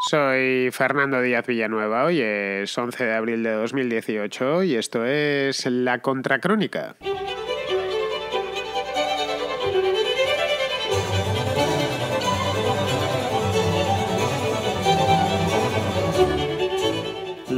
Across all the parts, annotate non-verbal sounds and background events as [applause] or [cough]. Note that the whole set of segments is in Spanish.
Soy Fernando Díaz Villanueva, hoy es 11 de abril de 2018 y esto es La Contracrónica.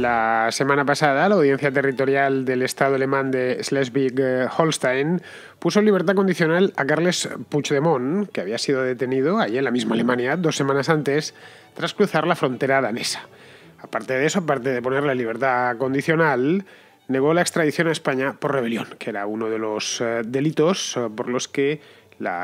La semana pasada, la audiencia territorial del Estado alemán de Schleswig-Holstein puso en libertad condicional a Carles Puigdemont, que había sido detenido allí en la misma Alemania dos semanas antes, tras cruzar la frontera danesa. Aparte de eso, aparte de ponerle libertad condicional, negó la extradición a España por rebelión, que era uno de los eh, delitos eh, por los que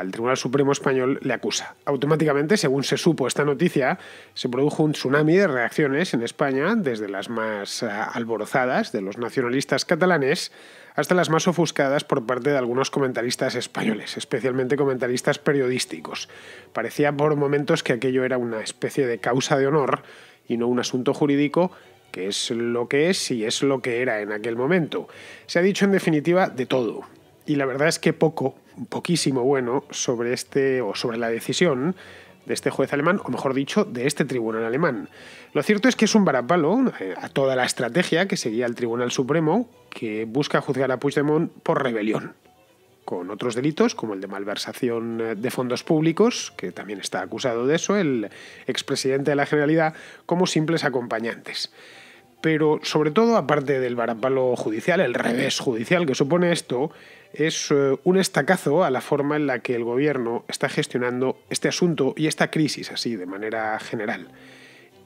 el Tribunal Supremo Español le acusa. Automáticamente, según se supo esta noticia, se produjo un tsunami de reacciones en España, desde las más eh, alborozadas de los nacionalistas catalanes hasta las más ofuscadas por parte de algunos comentaristas españoles, especialmente comentaristas periodísticos. Parecía por momentos que aquello era una especie de causa de honor y no un asunto jurídico que es lo que es y es lo que era en aquel momento. Se ha dicho en definitiva de todo. Y la verdad es que poco, poquísimo bueno sobre este o sobre la decisión de este juez alemán, o mejor dicho, de este tribunal alemán. Lo cierto es que es un varapalo eh, a toda la estrategia que seguía el Tribunal Supremo, que busca juzgar a Puigdemont por rebelión, con otros delitos como el de malversación eh, de fondos públicos, que también está acusado de eso, el expresidente de la Generalidad, como simples acompañantes. Pero sobre todo, aparte del varapalo judicial, el revés judicial que supone esto, es eh, un estacazo a la forma en la que el gobierno está gestionando este asunto y esta crisis así, de manera general.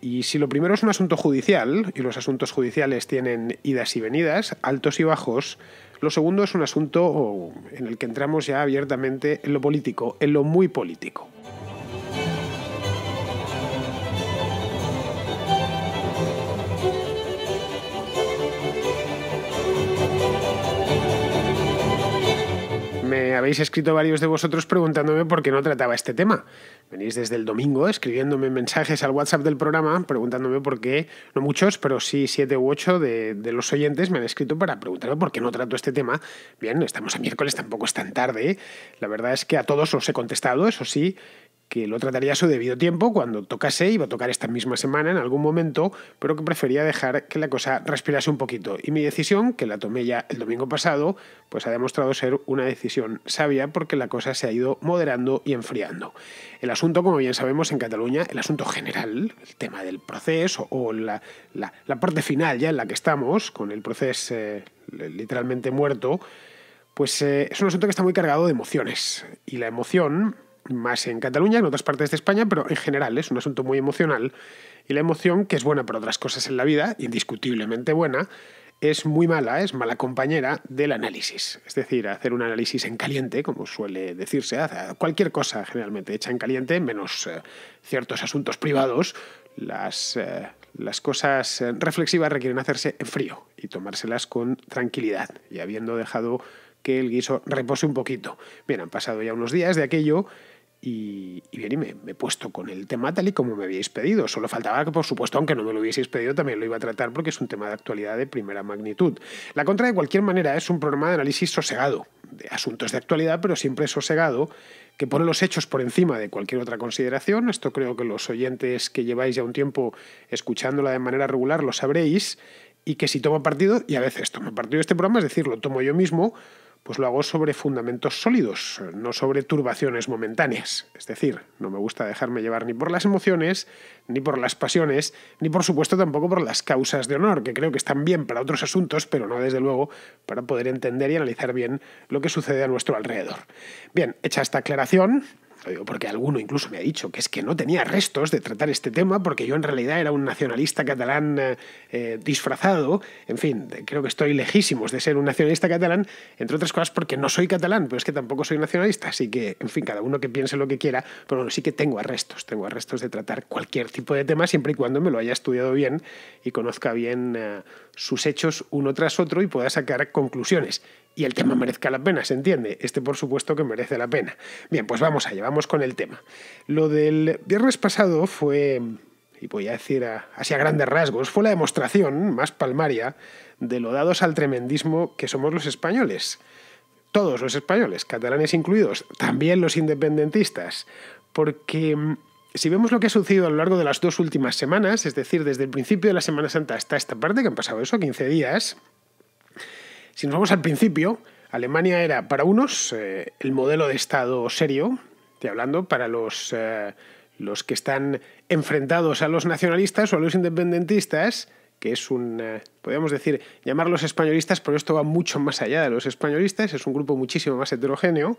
Y si lo primero es un asunto judicial, y los asuntos judiciales tienen idas y venidas, altos y bajos, lo segundo es un asunto en el que entramos ya abiertamente en lo político, en lo muy político. me habéis escrito varios de vosotros preguntándome por qué no trataba este tema. Venís desde el domingo escribiéndome mensajes al WhatsApp del programa preguntándome por qué, no muchos, pero sí siete u ocho de, los oyentes me han escrito para preguntarme por qué no trato este tema. Bien, estamos a miércoles, tampoco es tan tarde. La verdad es que a todos os he contestado, eso sí, que lo trataría a su debido tiempo, cuando tocase, iba a tocar esta misma semana en algún momento, pero que prefería dejar que la cosa respirase un poquito. Y mi decisión, que la tomé ya el domingo pasado, pues ha demostrado ser una decisión sabia porque la cosa se ha ido moderando y enfriando. El asunto, como bien sabemos en Cataluña, el asunto general, el tema del proceso o la, parte final ya en la que estamos, con el proceso eh, literalmente muerto, pues eh, es un asunto que está muy cargado de emociones. Y la emoción más en Cataluña en otras partes de España, pero en general es un asunto muy emocional. Y la emoción, que es buena para otras cosas en la vida, indiscutiblemente buena, es muy mala, es mala compañera del análisis. Es decir, hacer un análisis en caliente, como suele decirse, cualquier cosa generalmente hecha en caliente, menos eh, ciertos asuntos privados, las, eh, las cosas eh, reflexivas requieren hacerse en frío y tomárselas con tranquilidad. Y habiendo dejado que el guiso repose un poquito. Bien, han pasado ya unos días de aquello y, bien, y me, he puesto con el tema tal y como me habíais pedido. Solo faltaba que, por supuesto, aunque no me lo hubieseis pedido, también lo iba a tratar porque es un tema de actualidad de primera magnitud. La Contra, de cualquier manera, es un programa de análisis sosegado, de asuntos de actualidad, pero siempre sosegado, que pone los hechos por encima de cualquier otra consideración. Esto creo que los oyentes que lleváis ya un tiempo escuchándola de manera regular lo sabréis. Y que si tomo partido, y a veces tomo partido este programa, es decir, lo tomo yo mismo, pues lo hago sobre fundamentos sólidos, no sobre turbaciones momentáneas. Es decir, no me gusta dejarme llevar ni por las emociones, ni por las pasiones, ni por supuesto tampoco por las causas de honor, que creo que están bien para otros asuntos, pero no desde luego para poder entender y analizar bien lo que sucede a nuestro alrededor. Bien, hecha esta aclaración, eh, porque alguno incluso me ha dicho que es que no tenía restos de tratar este tema porque yo en realidad era un nacionalista catalán eh, eh, disfrazado. En fin, creo que estoy lejísimos de ser un nacionalista catalán, entre otras cosas porque no soy catalán, pero es que tampoco soy nacionalista. Así que, en fin, cada uno que piense lo que quiera, pero sí que tengo restos, Tengo restos de tratar cualquier tipo de tema siempre y cuando me lo haya estudiado bien y conozca bien sus hechos uno tras otro y pueda sacar conclusiones y el tema merezca la pena, ¿se entiende? Este por supuesto que merece la pena. Bien, pues vamos allá, vamos con el tema. Lo del viernes pasado fue, y voy a decir así a grandes rasgos, fue la demostración más palmaria de lo dados al tremendismo que somos los españoles. Todos los españoles, catalanes incluidos, también los independentistas, porque mm, si vemos lo que ha sucedido a lo largo de las dos últimas semanas, es decir, desde el principio de la Semana Santa hasta esta parte, que han pasado eso, 15 días, si nos vamos al principio, Alemania era para unos eh, el modelo de Estado serio, estoy hablando para eh, los, que están enfrentados a los nacionalistas o a los independentistas, que es un, eh, podríamos decir, llamarlos españolistas, pero esto va mucho más allá de los españolistas, es un grupo muchísimo más heterogéneo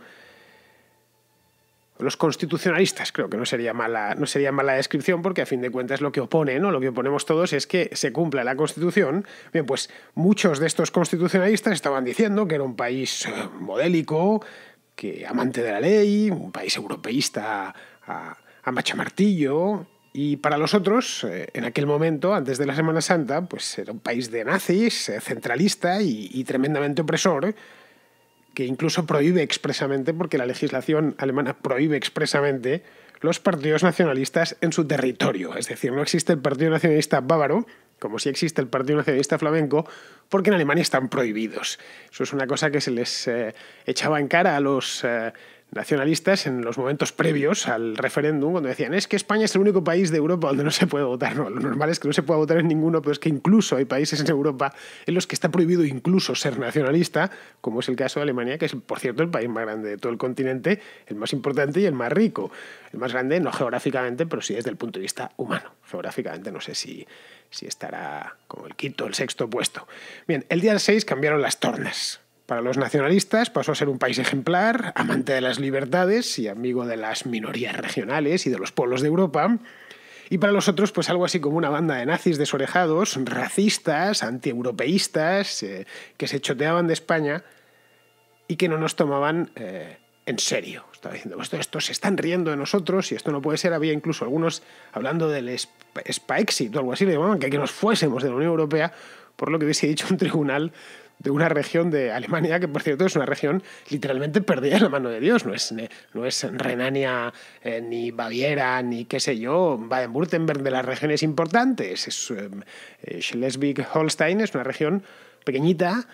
los constitucionalistas, creo que no sería mala, no sería mala descripción, porque a fin de cuentas lo que opone, ¿no? Lo que oponemos todos es que se cumpla la Constitución. Bien, pues muchos de estos constitucionalistas estaban diciendo que era un país eh, modélico, que amante de la ley, un país europeísta a, machamartillo. Y para los otros, eh, en aquel momento, antes de la Semana Santa, pues era un país de nazis, eh, centralista y, tremendamente opresor que incluso prohíbe expresamente, porque la legislación alemana prohíbe expresamente, los partidos nacionalistas en su territorio. Es decir, no existe el Partido Nacionalista Bávaro, como sí existe el Partido Nacionalista Flamenco, porque en Alemania están prohibidos. Eso es una cosa que se les eh, echaba en cara a los eh, nacionalistas en los momentos previos al referéndum, cuando decían, es que España es el único país de Europa donde no se puede votar. No, lo normal es que no se pueda votar en ninguno, pero es que incluso hay países en Europa en los que está prohibido incluso ser nacionalista, como es el caso de Alemania, que es, por cierto, el país más grande de todo el continente, el más importante y el más rico. El más grande, no geográficamente, pero sí desde el punto de vista humano. Geográficamente no sé si, si estará como el quinto, el sexto puesto. Bien, el día 6 cambiaron las tornas para los nacionalistas pasó a ser un país ejemplar, amante de las libertades y amigo de las minorías regionales y de los pueblos de Europa. Y para los otros, pues algo así como una banda de nazis desorejados, racistas, antieuropeístas, eh, que se choteaban de España y que no nos tomaban eh, en serio. Estaba diciendo, esto, esto, se están riendo de nosotros y esto no puede ser. Había incluso algunos hablando del Spaexit o algo así, le que, que nos fuésemos de la Unión Europea, por lo que hubiese dicho un tribunal de una región de Alemania que, por cierto, es una región literalmente perdida en la mano de Dios. No es, eh, no es Renania, eh, ni Baviera, ni qué sé yo, Baden-Württemberg de las regiones importantes. Es, eh, Schleswig-Holstein es una región pequeñita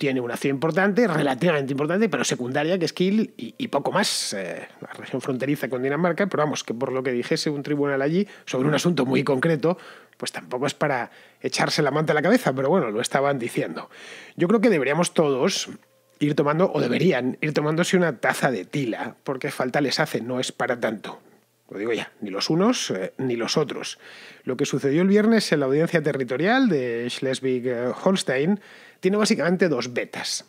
tiene una ciudad importante, relativamente importante, pero secundaria, que es Kiel, y, poco más. Eh, la región fronteriza con Dinamarca, pero vamos, que por lo que dijese un tribunal allí sobre un asunto muy concreto, pues tampoco es para echarse la manta a la cabeza, pero bueno, lo estaban diciendo. Yo creo que deberíamos todos ir tomando, o deberían ir tomándose una taza de tila, porque falta les hace, no es para tanto. Lo digo ya, ni los unos eh, ni los otros. Lo que sucedió el viernes en la audiencia territorial de Schleswig-Holstein tiene básicamente dos betas.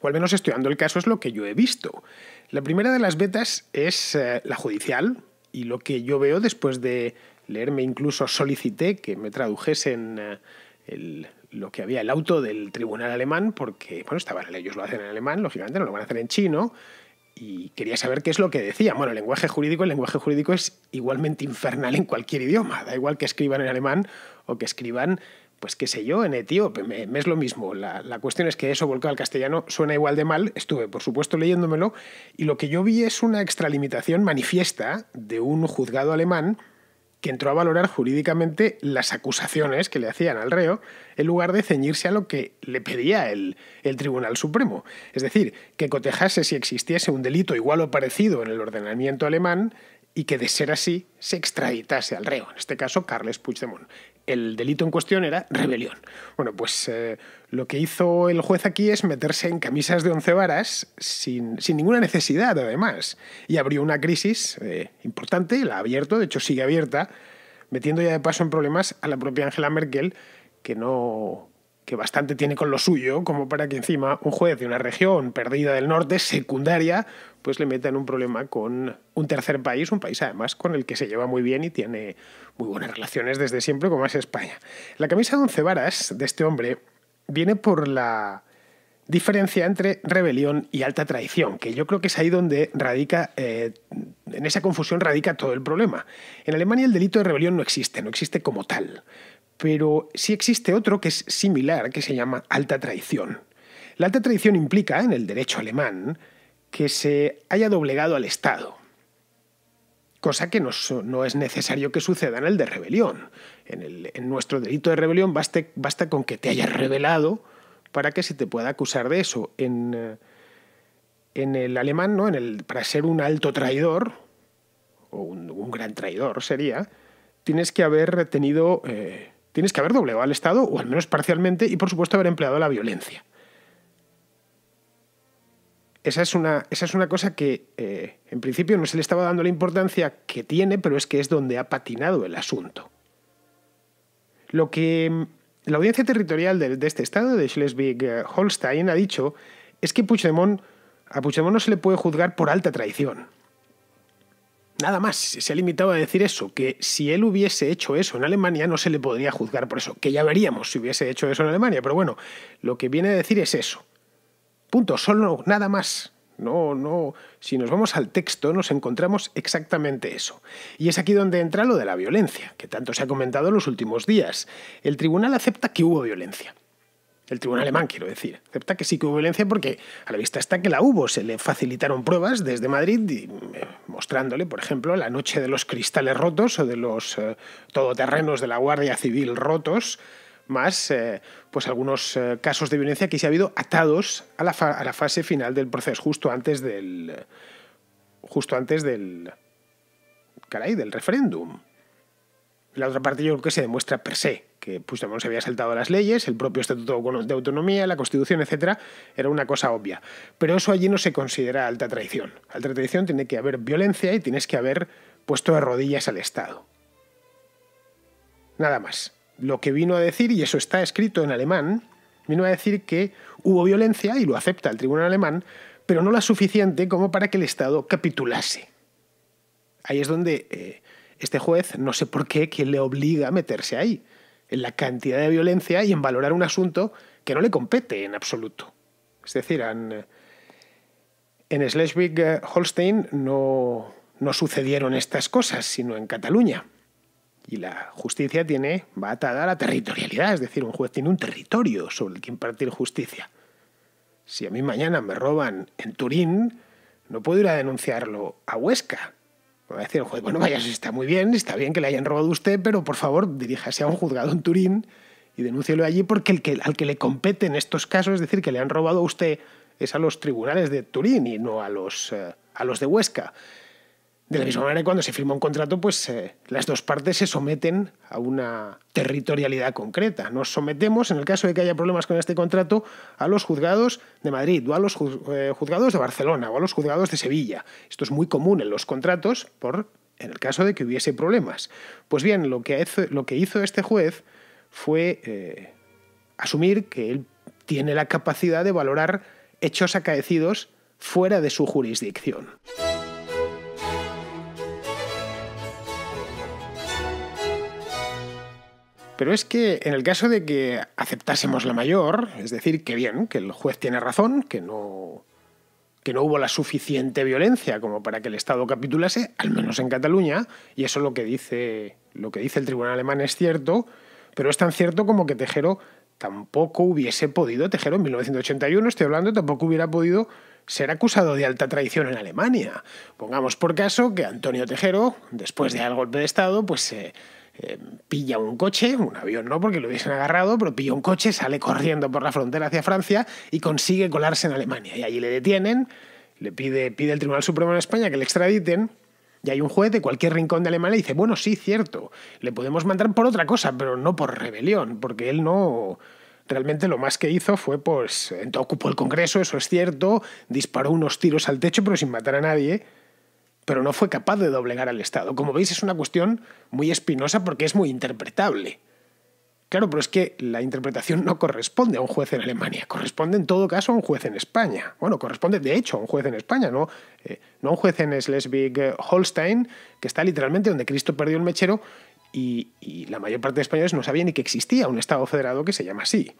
O al menos estudiando el caso es lo que yo he visto. La primera de las betas es eh, la judicial y lo que yo veo después de leerme incluso solicité que me tradujesen eh, lo que había el auto del tribunal alemán porque bueno, ellos lo hacen en alemán, lógicamente no lo van a hacer en chino y quería saber qué es lo que decía. Bueno, el lenguaje jurídico, el lenguaje jurídico es igualmente infernal en cualquier idioma, da igual que escriban en alemán o que escriban, pues qué sé yo, en etíope, me, es lo mismo. La, la, cuestión es que eso volcado al castellano suena igual de mal, estuve por supuesto leyéndomelo, y lo que yo vi es una extralimitación manifiesta de un juzgado alemán que entró a valorar jurídicamente las acusaciones que le hacían al reo en lugar de ceñirse a lo que le pedía el, Tribunal Supremo. Es decir, que cotejase si existiese un delito igual o parecido en el ordenamiento alemán y que de ser así se extraditase al reo, en este caso Carles Puigdemont el delito en cuestión era rebelión. Bueno, pues eh, lo que hizo el juez aquí es meterse en camisas de once varas sin, ninguna necesidad, además. Y abrió una crisis eh, importante, la ha abierto, de hecho sigue abierta, metiendo ya de paso en problemas a la propia Angela Merkel, que no, que bastante tiene con lo suyo, como para que encima un juez de una región perdida del norte, secundaria, pues le meta en un problema con un tercer país, un país además con el que se lleva muy bien y tiene muy buenas relaciones desde siempre, como es España. La camisa de once varas de este hombre viene por la diferencia entre rebelión y alta traición, que yo creo que es ahí donde radica, eh, en esa confusión radica todo el problema. En Alemania el delito de rebelión no existe, no existe como tal. Pero sí existe otro que es similar, que se llama alta traición. La alta traición implica, en el derecho alemán, que se haya doblegado al Estado, cosa que no, es necesario que suceda en el de rebelión. En, nuestro delito de rebelión basta con que te hayas rebelado para que se te pueda acusar de eso. En, eh, en el alemán, ¿no? en el, para ser un alto traidor, o un, gran traidor sería, tienes que haber tenido eh, tienes que haber doblegado al Estado, o al menos parcialmente, y por supuesto haber empleado la violencia. Esa es una, esa es una cosa que eh, en principio no se le estaba dando la importancia que tiene, pero es que es donde ha patinado el asunto. Lo que mm, la audiencia territorial de, este estado, de Schleswig-Holstein, ha dicho es que a Puigdemont no se le puede juzgar por alta traición. Nada más, se ha limitado a decir eso, que si él hubiese hecho eso en Alemania no se le podría juzgar por eso, que ya veríamos si hubiese hecho eso en Alemania, pero bueno, lo que viene a decir es eso. Punto, solo nada más. No, no, si nos vamos al texto nos encontramos exactamente eso. Y es aquí donde entra lo de la violencia, que tanto se ha comentado en los últimos días. El tribunal acepta que hubo violencia el tribunal alemán, quiero decir. Acepta que sí que hubo violencia porque a la vista está que la hubo. Se le facilitaron pruebas desde Madrid eh, mostrándole, por ejemplo, la noche de los cristales rotos o de los eh, todoterrenos de la Guardia Civil rotos, más eh, pues algunos casos de violencia que se ha habido atados a la, a la, fase final del proceso, justo antes del... justo antes del... caray, del referéndum. La otra parte yo creo que se demuestra per se que Puigdemont pues, se había saltado las leyes, el propio Estatuto de Autonomía, la Constitución, etcétera, era una cosa obvia. Pero eso allí no se considera alta traición. Alta traición tiene que haber violencia y tienes que haber puesto de rodillas al Estado. Nada más. Lo que vino a decir, y eso está escrito en alemán, vino a decir que hubo violencia, y lo acepta el tribunal alemán, pero no la suficiente como para que el Estado capitulase. Ahí es donde eh, este juez, no sé por qué, que le obliga a meterse ahí en la cantidad de violencia y en valorar un asunto que no le compete en absoluto. Es decir, en, Schleswig-Holstein eh, no, sucedieron estas cosas, sino en Cataluña. Y la justicia tiene, va atada a la territorialidad, es decir, un juez tiene un territorio sobre el que impartir justicia. Si a mí mañana me roban en Turín, no puedo ir a denunciarlo a Huesca, decir el bueno, vaya, si está muy bien, está bien que le hayan robado a usted, pero por favor, diríjase a un juzgado en Turín y denúncielo allí porque el que, al que le compete en estos casos, es decir, que le han robado a usted, es a los tribunales de Turín y no a los, eh, a los de Huesca. De la misma manera cuando se firma un contrato, pues eh, las dos partes se someten a una territorialidad concreta. Nos sometemos, en el caso de que haya problemas con este contrato, a los juzgados de Madrid o a los eh, juzgados de Barcelona o a los juzgados de Sevilla. Esto es muy común en los contratos por, en el caso de que hubiese problemas. Pues bien, lo que hizo, este juez fue eh, asumir que él tiene la capacidad de valorar hechos acaecidos fuera de su jurisdicción. Pero es que en el caso de que aceptásemos la mayor, es decir, que bien, que el juez tiene razón, que no, que no hubo la suficiente violencia como para que el Estado capitulase, al menos en Cataluña, y eso lo que dice, lo que dice el tribunal alemán es cierto, pero es tan cierto como que Tejero tampoco hubiese podido, Tejero en 1981 estoy hablando, tampoco hubiera podido ser acusado de alta traición en Alemania. Pongamos por caso que Antonio Tejero, después de al golpe de Estado, pues se... Eh, pilla un coche, un avión no porque lo hubiesen agarrado, pero pilla un coche, sale corriendo por la frontera hacia Francia y consigue colarse en Alemania. Y allí le detienen, le pide, pide el Tribunal Supremo de España que le extraditen. Y hay un juez de cualquier rincón de Alemania y dice, bueno, sí, cierto, le podemos mandar por otra cosa, pero no por rebelión, porque él no, realmente lo más que hizo fue, pues, ocupó el Congreso, eso es cierto, disparó unos tiros al techo, pero sin matar a nadie, pero no fue capaz de doblegar al Estado. Como veis, es una cuestión muy espinosa porque es muy interpretable. Claro, pero es que la interpretación no corresponde a un juez en Alemania, corresponde en todo caso a un juez en España. Bueno, corresponde de hecho a un juez en España, no, eh, no a un juez en Schleswig-Holstein, que está literalmente donde Cristo perdió el mechero y, y la mayor parte de españoles no sabían ni que existía un Estado federado que se llama así.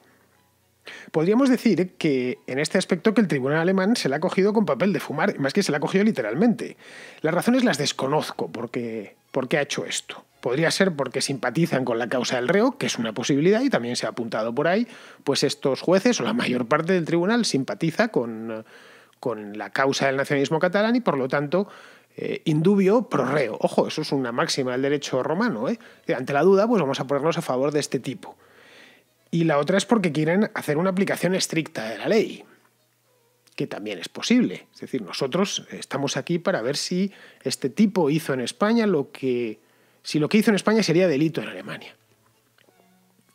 Podríamos decir que en este aspecto que el tribunal alemán se la ha cogido con papel de fumar, más que se la ha cogido literalmente. Las razones las desconozco porque, qué ha hecho esto. Podría ser porque simpatizan con la causa del reo, que es una posibilidad y también se ha apuntado por ahí, pues estos jueces o la mayor parte del tribunal simpatiza con, la causa del nacionalismo catalán y por lo tanto eh, indubio pro reo. Ojo, eso es una máxima del derecho romano. ¿eh? Ante la duda, pues vamos a ponernos a favor de este tipo y la otra es porque quieren hacer una aplicación estricta de la ley, que también es posible. Es decir, nosotros estamos aquí para ver si este tipo hizo en España lo que... si lo que hizo en España sería delito en Alemania.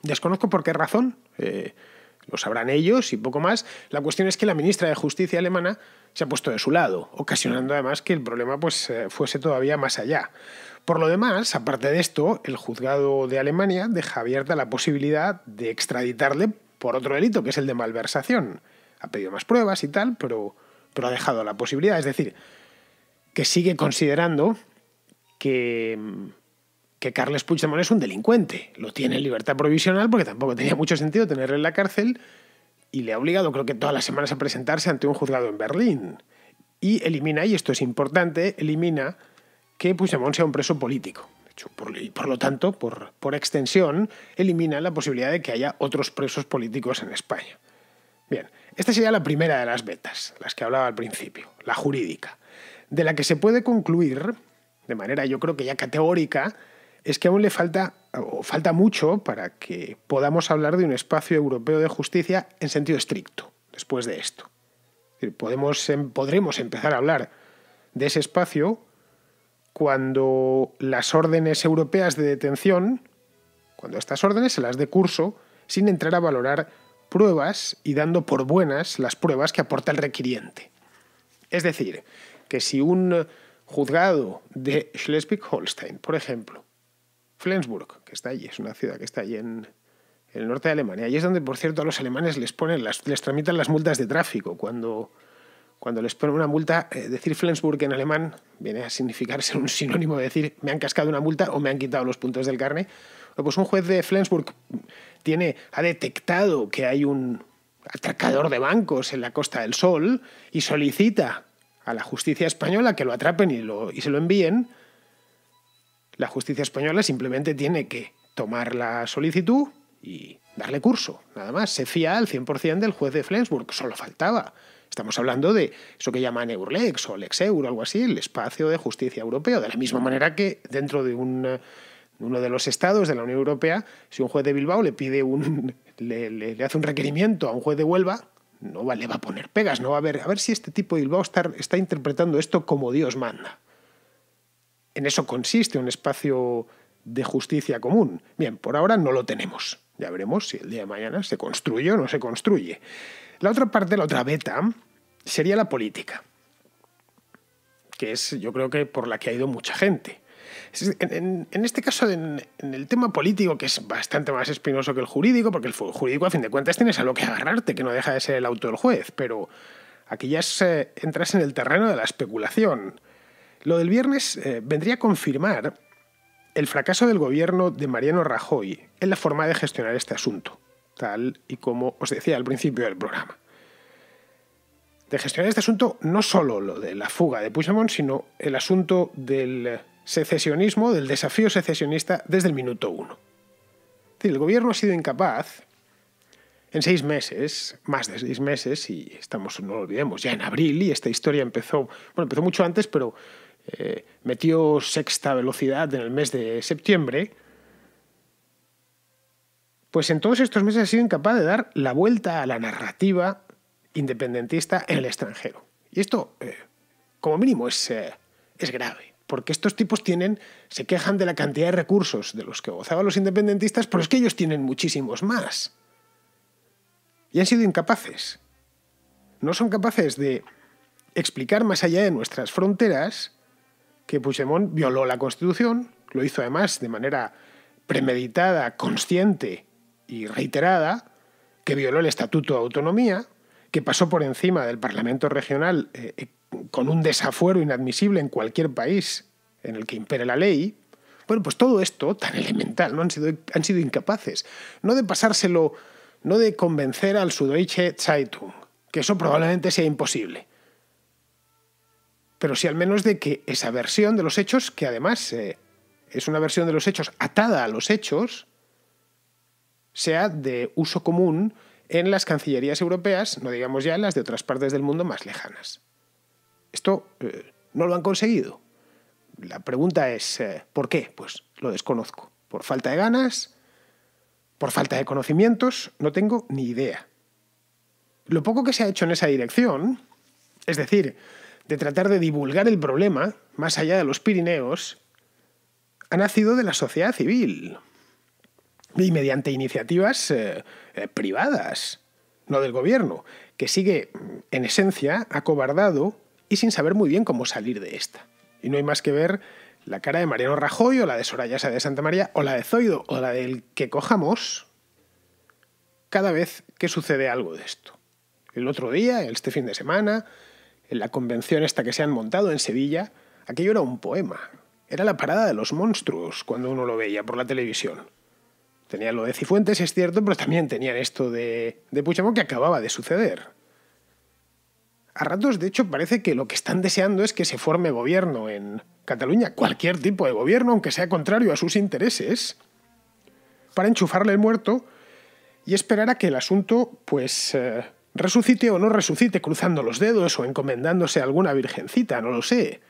Desconozco por qué razón. Eh, lo sabrán ellos y poco más. La cuestión es que la ministra de Justicia alemana se ha puesto de su lado, ocasionando además que el problema pues, eh, fuese todavía más allá. Por lo demás, aparte de esto, el juzgado de Alemania deja abierta la posibilidad de extraditarle por otro delito, que es el de malversación. Ha pedido más pruebas y tal, pero, pero ha dejado la posibilidad. Es decir, que sigue considerando que mm, que Carles Puigdemont es un delincuente. Lo tiene en libertad provisional porque tampoco tenía mucho sentido tenerle en la cárcel y le ha obligado, creo que todas las semanas, a presentarse ante un juzgado en Berlín. Y elimina, y esto es importante, elimina que Puigdemont sea un preso político. y por lo tanto, por, por extensión, elimina la posibilidad de que haya otros presos políticos en España. Bien, esta sería la primera de las vetas, las que hablaba al principio, la jurídica, de la que se puede concluir, de manera yo creo que ya categórica, es que aún le falta, falta mucho para que podamos hablar de un espacio europeo de justicia en sentido estricto, después de esto. Podemos, em, podremos empezar a hablar de ese espacio cuando las órdenes europeas de detención, cuando estas órdenes se las dé curso, sin entrar a valorar pruebas y dando por buenas las pruebas que aporta el requiriente. Es decir, que si un juzgado de Schleswig-Holstein, por ejemplo, Flensburg, que está allí, es una ciudad que está allí en, el norte de Alemania. Y es donde, por cierto, a los alemanes les ponen les tramitan las multas de tráfico. Cuando, cuando les ponen una multa, eh, decir Flensburg en alemán viene a significar ser un sinónimo de decir me han cascado una multa o me han quitado los puntos del carne. Pues un juez de Flensburg tiene, ha detectado que hay un atracador de bancos en la Costa del Sol y solicita a la justicia española que lo atrapen y, lo, y se lo envíen la justicia española simplemente tiene que tomar la solicitud y darle curso. Nada más, se fía al 100% del juez de Flensburg, solo faltaba. Estamos hablando de eso que llaman Eurlex o o algo así, el espacio de justicia europeo. De la misma manera que dentro de un, uno de los estados de la Unión Europea, si un juez de Bilbao le pide un, le, hace un requerimiento a un juez de Huelva, no va, le va a poner pegas, no va a ver, a ver si este tipo de Bilbao está interpretando esto como Dios manda en eso consiste un espacio de justicia común. Bien, por ahora no lo tenemos. Ya veremos si el día de mañana se construye o no se construye. La otra parte, la otra beta, sería la política, que es yo creo que por la que ha ido mucha gente. En, este caso, en, el tema político, que es bastante más espinoso que el jurídico, porque el jurídico, a fin de cuentas, tienes a lo que agarrarte, que no deja de ser el auto del juez, pero aquí ya entras en el terreno de la especulación lo del viernes eh, vendría a confirmar el fracaso del gobierno de Mariano Rajoy en la forma de gestionar este asunto, tal y como os decía al principio del programa. De gestionar este asunto no solo lo de la fuga de Puigdemont, sino el asunto del secesionismo, del desafío secesionista desde el minuto uno. El gobierno ha sido incapaz, en seis meses, más de seis meses, y estamos, no lo olvidemos, ya en abril, y esta historia empezó, bueno, empezó mucho antes, pero eh, metió sexta velocidad en el mes de septiembre, pues en todos estos meses ha sido incapaz de dar la vuelta a la narrativa independentista en el extranjero. Y esto, eh, como mínimo, es, eh, es grave, porque estos tipos tienen, se quejan de la cantidad de recursos de los que gozaban los independentistas, pero es que ellos tienen muchísimos más. Y han sido incapaces. No son capaces de explicar más allá de nuestras fronteras que Puigdemont violó la Constitución, lo hizo además de manera premeditada, consciente y reiterada, que violó el Estatuto de Autonomía, que pasó por encima del Parlamento Regional eh, eh, con un desafuero inadmisible en cualquier país en el que impere la ley. Bueno, pues todo esto tan elemental, ¿no? Han sido, han sido incapaces. No de pasárselo, no de convencer al Sudoiche Zeitung, que eso probablemente sea imposible pero sí al menos de que esa versión de los hechos, que además eh, es una versión de los hechos atada a los hechos, sea de uso común en las cancillerías europeas, no digamos ya en las de otras partes del mundo más lejanas. Esto eh, no lo han conseguido. La pregunta es, eh, ¿por qué? Pues lo desconozco. ¿Por falta de ganas? ¿Por falta de conocimientos? No tengo ni idea. Lo poco que se ha hecho en esa dirección, es decir, de tratar de divulgar el problema más allá de los Pirineos ha nacido de la sociedad civil y mediante iniciativas eh, eh, privadas, no del gobierno, que sigue mm, en esencia acobardado y sin saber muy bien cómo salir de esta. Y no hay más que ver la cara de Mariano Rajoy o la de Soraya Sá de Santa María o la de Zoido o la del que cojamos cada vez que sucede algo de esto. El otro día, este fin de semana, en la convención esta que se han montado en Sevilla, aquello era un poema. Era la parada de los monstruos cuando uno lo veía por la televisión. Tenían lo de Cifuentes, es cierto, pero también tenían esto de, de que acababa de suceder. A ratos, de hecho, parece que lo que están deseando es que se forme gobierno en Cataluña, cualquier tipo de gobierno, aunque sea contrario a sus intereses, para enchufarle el muerto y esperar a que el asunto, pues, eh, Resucite o no resucite cruzando los dedos o encomendándose a alguna virgencita, no lo sé.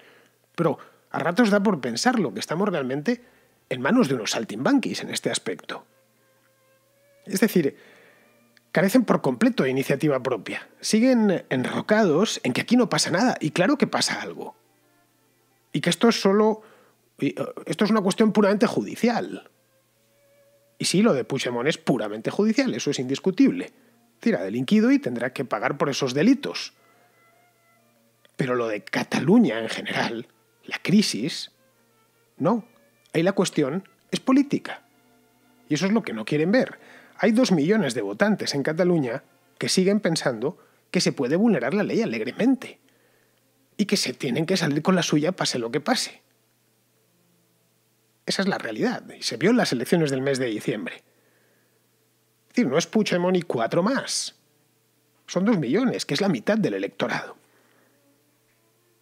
Pero a ratos da por pensarlo que estamos realmente en manos de unos saltimbanquis en este aspecto. Es decir, carecen por completo de iniciativa propia. Siguen enrocados en que aquí no pasa nada, y claro que pasa algo. Y que esto es solo. Eh, esto es una cuestión puramente judicial. Y sí, lo de Puigdemont es puramente judicial, eso es indiscutible. Tira delinquido y tendrá que pagar por esos delitos. Pero lo de Cataluña en general, la crisis, no. Ahí la cuestión es política. Y eso es lo que no quieren ver. Hay dos millones de votantes en Cataluña que siguen pensando que se puede vulnerar la ley alegremente y que se tienen que salir con la suya pase lo que pase. Esa es la realidad y se vio en las elecciones del mes de diciembre. Es decir, no es Puigdemont cuatro más. Son dos millones, que es la mitad del electorado.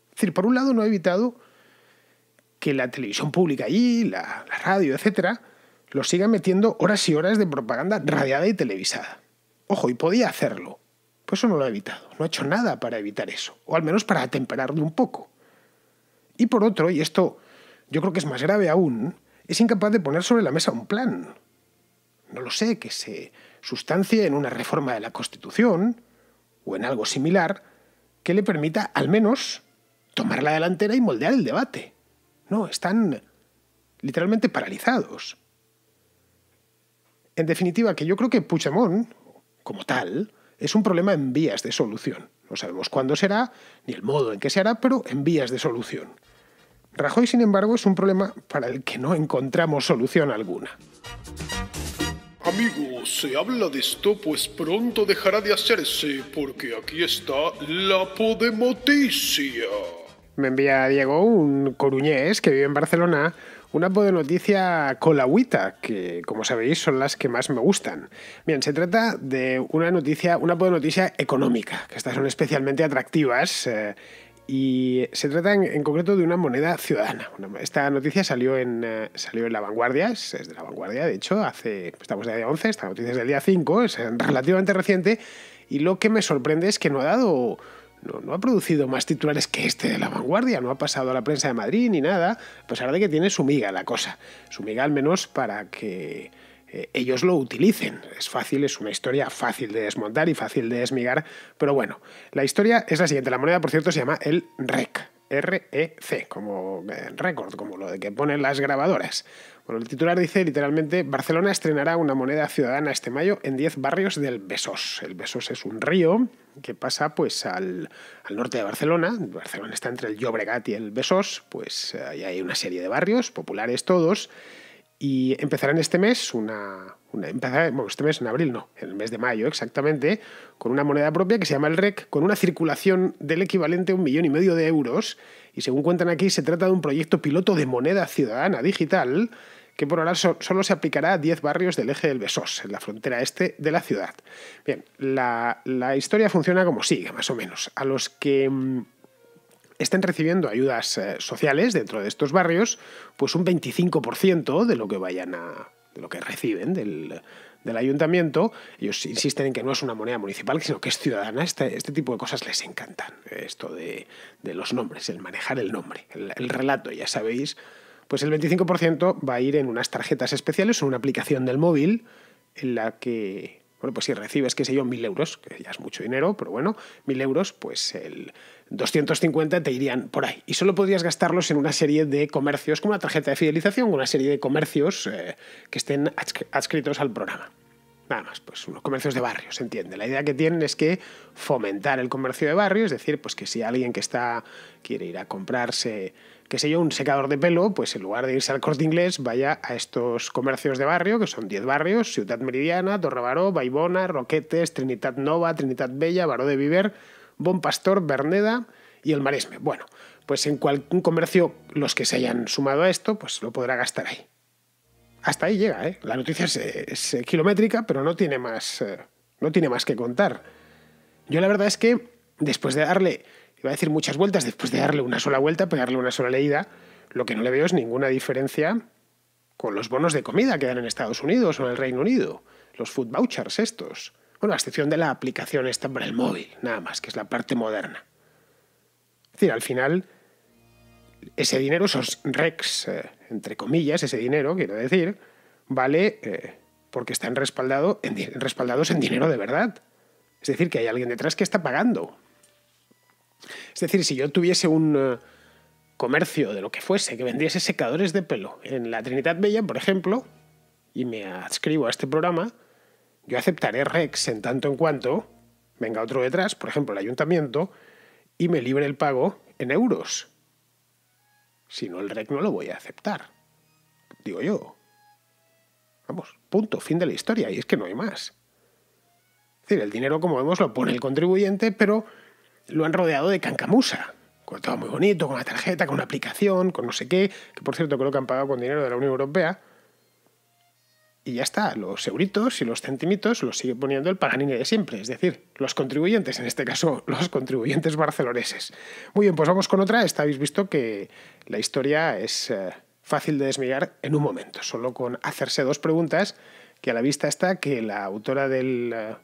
Es decir, por un lado no ha evitado que la televisión pública allí, la, radio, etcétera, lo siga metiendo horas y horas de propaganda radiada y televisada. Ojo, y podía hacerlo. Pues eso no lo ha evitado. No ha hecho nada para evitar eso. O al menos para atemperarlo un poco. Y por otro, y esto yo creo que es más grave aún, es incapaz de poner sobre la mesa un plan no lo sé, que se sustancie en una reforma de la Constitución o en algo similar que le permita al menos tomar la delantera y moldear el debate. No, están literalmente paralizados. En definitiva, que yo creo que Puigdemont, como tal, es un problema en vías de solución. No sabemos cuándo será, ni el modo en que se hará, pero en vías de solución. Rajoy, sin embargo, es un problema para el que no encontramos solución alguna. Amigo, se habla de esto, pues pronto dejará de hacerse, porque aquí está la Podemoticia. Me envía Diego, un coruñés que vive en Barcelona, una podenoticia colagüita, que como sabéis son las que más me gustan. Bien, se trata de una noticia, una podenoticia económica, que estas son especialmente atractivas. Eh, y se trata en, concreto de una moneda ciudadana. esta noticia salió en, eh, salió en La Vanguardia, es, de La Vanguardia, de hecho, hace, estamos en el día 11, esta noticia es del día 5, es relativamente reciente, y lo que me sorprende es que no ha dado, no, no ha producido más titulares que este de La Vanguardia, no ha pasado a la prensa de Madrid ni nada, pues ahora de que tiene su miga la cosa, su miga al menos para que eh, ellos lo utilicen. Es fácil, es una historia fácil de desmontar y fácil de desmigar, pero bueno, la historia es la siguiente. La moneda, por cierto, se llama el REC. R-E-C, como eh, record, como lo de que ponen las grabadoras. Bueno, el titular dice literalmente, Barcelona estrenará una moneda ciudadana este mayo en 10 barrios del Besós. El Besós es un río que pasa pues al, al, norte de Barcelona. Barcelona está entre el Llobregat y el Besós, pues ahí hay una serie de barrios, populares todos, y empezarán este mes, una, bueno, este mes en abril, no, en el mes de mayo exactamente, con una moneda propia que se llama el REC, con una circulación del equivalente a un millón y medio de euros. Y según cuentan aquí, se trata de un proyecto piloto de moneda ciudadana digital que por ahora solo se aplicará a 10 barrios del eje del Besós, en la frontera este de la ciudad. Bien, la, la historia funciona como sigue, más o menos. A los que mm, estén recibiendo ayudas eh, sociales dentro de estos barrios, pues un 25% de lo que vayan a, lo que reciben del, ayuntamiento. Ellos insisten en que no es una moneda municipal, sino que es ciudadana. Este, este tipo de cosas les encantan. Eh, esto de, los nombres, el manejar el nombre, el, relato, ya sabéis. Pues el 25% va a ir en unas tarjetas especiales o una aplicación del móvil en la que bueno, pues si recibes, qué sé yo, mil euros, que ya es mucho dinero, pero bueno, mil euros, pues el 250 te irían por ahí. Y solo podrías gastarlos en una serie de comercios, como una tarjeta de fidelización, una serie de comercios eh, que estén adscritos al programa. Nada más, pues unos comercios de barrio, se entiende. La idea que tienen es que fomentar el comercio de barrio, es decir, pues que si alguien que está quiere ir a comprarse que sé yo, un secador de pelo, pues en lugar de irse al corte inglés, vaya a estos comercios de barrio, que son 10 barrios, Ciudad Meridiana, Torrebaró, Baibona, Roquetes, Trinidad Nova, Trinidad Bella, Baró de Viver, Bon Pastor, Berneda y el Maresme. Bueno, pues en cualquier comercio, los que se hayan sumado a esto, pues lo podrá gastar ahí. Hasta ahí llega, ¿eh? La noticia es, es eh, kilométrica, pero no tiene más, eh, no tiene más que contar. Yo la verdad es que, después de darle va a decir muchas vueltas, después de darle una sola vuelta, pegarle una sola leída, lo que no le veo es ninguna diferencia con los bonos de comida que dan en Estados Unidos o en el Reino Unido, los food vouchers estos. Bueno, a excepción de la aplicación esta para el móvil, nada más, que es la parte moderna. Es decir, al final, ese dinero, esos REX, eh, entre comillas, ese dinero, quiero decir, vale eh, porque están respaldados en dinero de verdad. Es decir, que hay alguien detrás que está pagando es decir, si yo tuviese un eh, comercio de lo que fuese que vendiese secadores de pelo en la Trinidad Bella, por ejemplo, y me adscribo a este programa, yo aceptaré Rex en tanto en cuanto venga otro detrás, por ejemplo el ayuntamiento, y me libre el pago en euros. Si no, el REC no lo voy a aceptar. Digo yo. Vamos, punto, fin de la historia, y es que no hay más. Es decir, el dinero, como vemos, lo pone el contribuyente, pero lo han rodeado de cancamusa. con Todo muy bonito, con la tarjeta, con una aplicación, con no sé qué, que por cierto creo que han pagado con dinero de la Unión Europea. Y ya está, los euritos y los centimitos los sigue poniendo el paganín de siempre, es decir, los contribuyentes, en este caso [laughs] los contribuyentes barceloneses. Muy bien, pues vamos con otra. Esta habéis visto que la historia es eh, fácil de desmigar en un momento, solo con hacerse dos preguntas que a la vista está que la autora del... Eh,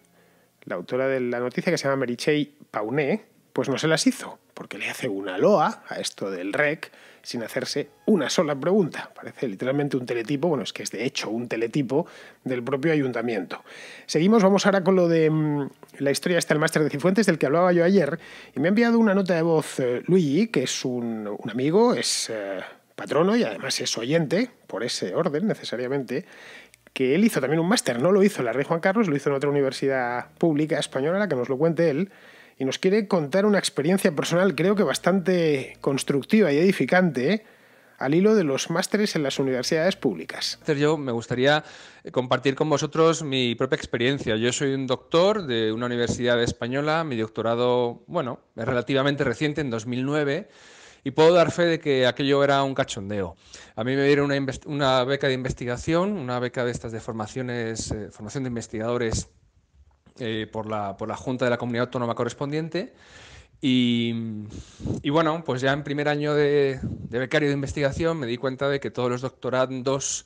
la autora de la noticia, que se llama Merichey Pauné, pues no se las hizo, porque le hace una loa a esto del rec sin hacerse una sola pregunta. Parece literalmente un teletipo, bueno, es que es de hecho un teletipo del propio ayuntamiento. Seguimos, vamos ahora con lo de mm, la historia está el máster de Cifuentes, del que hablaba yo ayer, y me ha enviado una nota de voz eh, Luigi, que es un, amigo, es eh, patrono y además es oyente, por ese orden necesariamente, que él hizo también un máster, no lo hizo la Rey Juan Carlos, lo hizo en otra universidad pública española, la que nos lo cuente él, y nos quiere contar una experiencia personal creo que bastante constructiva y edificante. ¿eh? al hilo de los másteres en las universidades públicas. Yo me gustaría eh, compartir con vosotros mi propia experiencia. Yo soy un doctor de una universidad española, mi doctorado, bueno, es relativamente reciente, en 2009. Y puedo dar fe de que aquello era un cachondeo. A mí me dieron una, beca de investigación, una beca de estas de formaciones, eh, formación de investigadores eh, por, la, Junta de la Comunidad Autónoma correspondiente. Y, bueno, pues ya en primer año de, becario de investigación me di cuenta de que todos los doctorandos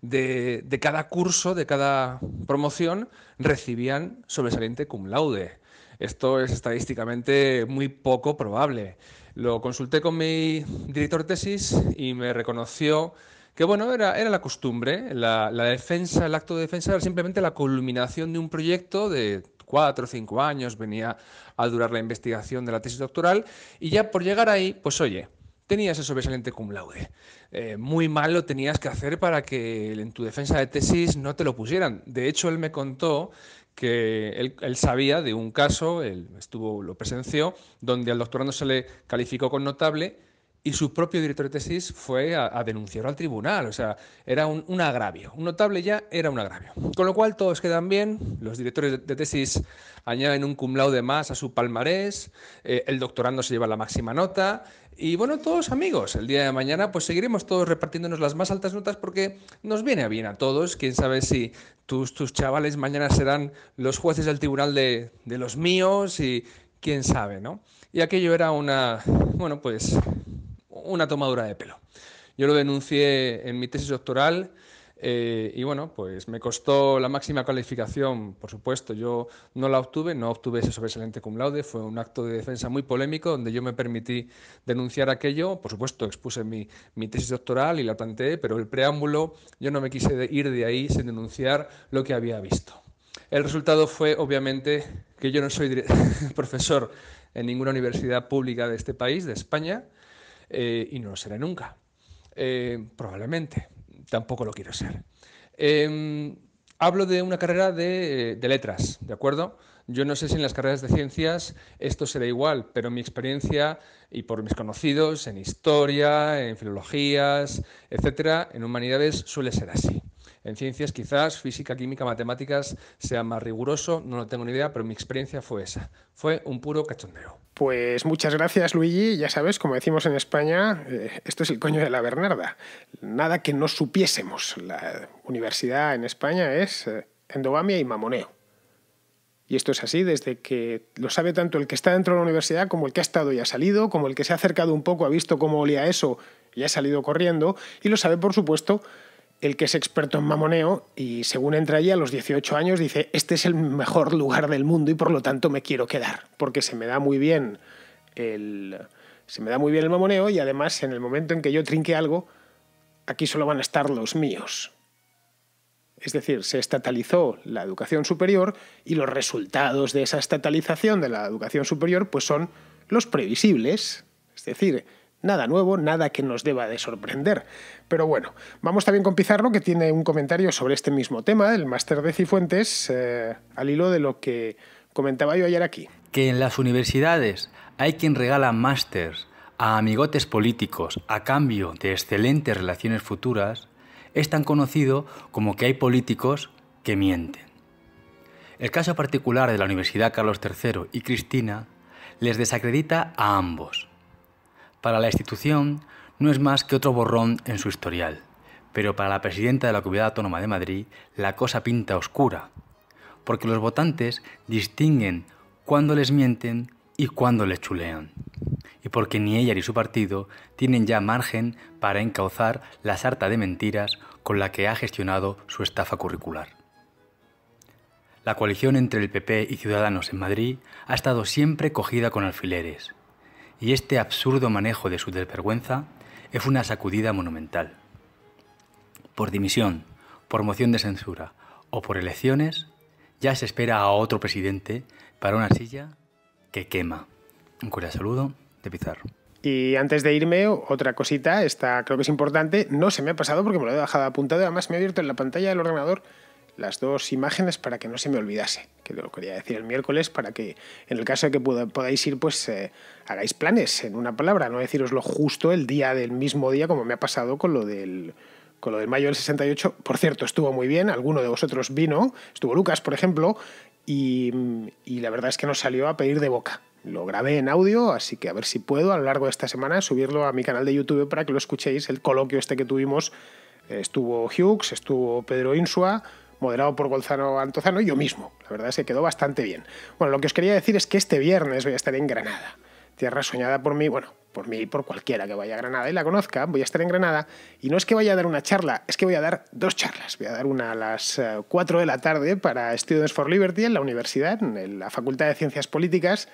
de, de cada curso, de cada promoción, recibían sobresaliente cum laude. Esto es estadísticamente muy poco probable. Lo consulté con mi director de tesis y me reconoció que bueno, era, la costumbre, la, defensa, el acto de defensa era simplemente la culminación de un proyecto de cuatro o cinco años, venía a durar la investigación de la tesis doctoral, y ya por llegar ahí, pues oye, tenías eso sobresaliente cum laude. Eh, muy mal lo tenías que hacer para que en tu defensa de tesis no te lo pusieran. De hecho, él me contó que él, él, sabía de un caso, él estuvo, lo presenció, donde al doctorando se le calificó con notable y su propio director de tesis fue a, denunciar al tribunal. O sea, era un, un, agravio. Un notable ya era un agravio. Con lo cual, todos quedan bien. Los directores de, tesis añaden un cum laude más a su palmarés. Eh, el doctorando se lleva la máxima nota. Y bueno, todos amigos, el día de mañana pues seguiremos todos repartiéndonos las más altas notas porque nos viene a bien a todos. Quién sabe si tus, tus chavales mañana serán los jueces del tribunal de, de los míos y quién sabe, ¿no? Y aquello era una, bueno, pues una tomadura de pelo. Yo lo denuncié en mi tesis doctoral. Eh, y bueno, pues me costó la máxima calificación, por supuesto, yo no la obtuve, no obtuve ese sobresaliente cum laude, fue un acto de defensa muy polémico donde yo me permití denunciar aquello, por supuesto expuse mi, tesis doctoral y la planteé, pero el preámbulo yo no me quise ir de ahí sin denunciar lo que había visto. El resultado fue, obviamente, que yo no soy [laughs] profesor en ninguna universidad pública de este país, de España, eh, y no lo seré nunca. Eh, probablemente, tampoco lo quiero ser. Em, hablo de una carrera de, de, letras, ¿de acuerdo? Yo no sé si en las carreras de ciencias esto será igual, pero mi experiencia y por mis conocidos en historia, en filologías, etcétera, en humanidades suele ser así. En ciencias quizás física, química, matemáticas sea más riguroso, no lo tengo ni idea, pero mi experiencia fue esa. Fue un puro cachondeo. Pues muchas gracias Luigi, ya sabes, como decimos en España, eh, esto es el coño de la Bernarda. Nada que no supiésemos. La universidad en España es eh, endogamia y mamoneo. Y esto es así desde que lo sabe tanto el que está dentro de la universidad como el que ha estado y ha salido, como el que se ha acercado un poco, ha visto cómo olía eso y ha salido corriendo, y lo sabe, por supuesto, el que es experto en mamoneo y según entra allí a los 18 años dice, este es el mejor lugar del mundo y por lo tanto me quiero quedar, porque se me da muy bien el, se me da muy bien el mamoneo y además en el momento en que yo trinque algo, aquí solo van a estar los míos. Es decir, se estatalizó la educación superior y los resultados de esa estatalización de la educación superior pues son los previsibles. Es decir, nada nuevo, nada que nos deba de sorprender. Pero bueno, vamos también con Pizarro, que tiene un comentario sobre este mismo tema, el máster de Cifuentes, eh, al hilo de lo que comentaba yo ayer aquí. Que en las universidades hay quien regala másters a amigotes políticos a cambio de excelentes relaciones futuras, es tan conocido como que hay políticos que mienten. El caso particular de la Universidad Carlos III y Cristina les desacredita a ambos para la institución no es más que otro borrón en su historial, pero para la presidenta de la Comunidad Autónoma de Madrid la cosa pinta oscura, porque los votantes distinguen cuando les mienten y cuándo les chulean, y porque ni ella ni su partido tienen ya margen para encauzar la sarta de mentiras con la que ha gestionado su estafa curricular. La coalición entre el PP y Ciudadanos en Madrid ha estado siempre cogida con alfileres, y este absurdo manejo de su desvergüenza es una sacudida monumental. Por dimisión, por moción de censura o por elecciones, ya se espera a otro presidente para una silla que quema. Un cordial saludo de Pizarro. Y antes de irme, otra cosita, esta creo que es importante, no se me ha pasado porque me lo he dejado apuntado, además me ha abierto en la pantalla del ordenador las dos imágenes para que no se me olvidase, que lo quería decir el miércoles, para que en el caso de que podáis ir, pues eh, hagáis planes, en una palabra, no deciros lo justo el día del mismo día como me ha pasado con lo del... Con lo del mayo del 68, por cierto, estuvo muy bien, alguno de vosotros vino, estuvo Lucas, por ejemplo, y, y la verdad es que nos salió a pedir de boca. Lo grabé en audio, así que a ver si puedo a lo largo de esta semana subirlo a mi canal de YouTube para que lo escuchéis, el coloquio este que tuvimos. Eh, estuvo Hughes, estuvo Pedro Insua, moderado por Gonzalo Antozano y yo mismo. La verdad es que quedó bastante bien. Bueno, lo que os quería decir es que este viernes voy a estar en Granada. Tierra soñada por mí, bueno, por mí y por cualquiera que vaya a Granada y la conozca, voy a estar en Granada y no es que vaya a dar una charla, es que voy a dar dos charlas. Voy a dar una a las 4 eh, de la tarde para Students for Liberty en la universidad, en la Facultad de Ciencias Políticas,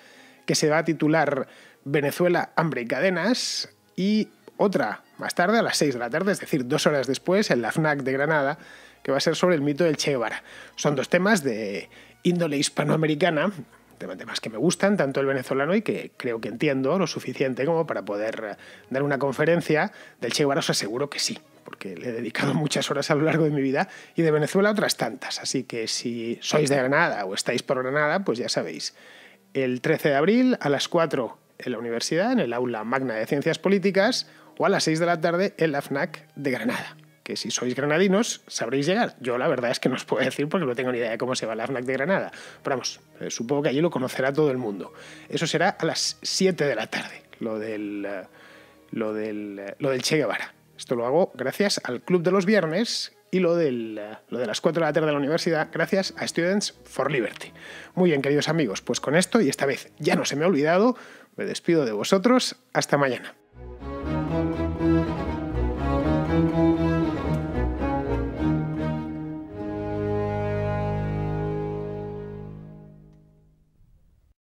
que se va a titular Venezuela, hambre y cadenas, y otra más tarde a las 6 de la tarde, es decir, dos horas después, en la FNAC de Granada, que va a ser sobre el mito del Che Guevara. Son dos temas de índole hispanoamericana, temas que me gustan, tanto el venezolano y que creo que entiendo lo suficiente como para poder eh, dar una conferencia del Che Guevara, os aseguro que sí, porque le he dedicado [laughs] muchas horas a lo largo de mi vida y de Venezuela otras tantas. Así que si sois de Granada o estáis por Granada, pues ya sabéis. El 13 de abril a las 4 en la universidad, en el aula magna de ciencias políticas, o a las 6 de la tarde en la FNAC de Granada que si sois granadinos sabréis llegar. Yo la verdad es que no os puedo decir porque no tengo ni idea de cómo se va la FNAC de Granada. Pero vamos, eh, supongo que allí lo conocerá todo el mundo. Eso será a las 7 de la tarde, lo del, eh, lo del, eh, lo del Che Guevara. Esto lo hago gracias al Club de los Viernes y lo, del, lo de las 4 de la tarde de la universidad gracias a Students for Liberty. Muy bien, queridos amigos, pues con esto y esta vez ya no se me ha olvidado, me despido de vosotros. Hasta mañana.